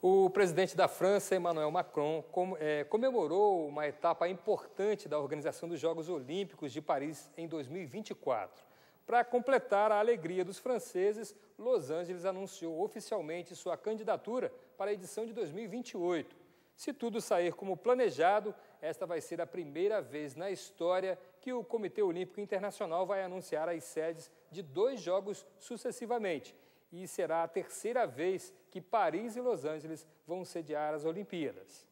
O presidente da França, Emmanuel Macron, é, comemorou uma etapa importante da organização dos Jogos Olímpicos de Paris em 2024. Para completar a alegria dos franceses, Los Angeles anunciou oficialmente sua candidatura para a edição de 2028. Se tudo sair como planejado, esta vai ser a primeira vez na história que o Comitê Olímpico Internacional vai anunciar as sedes de dois jogos sucessivamente e será a terceira vez que Paris e Los Angeles vão sediar as Olimpíadas.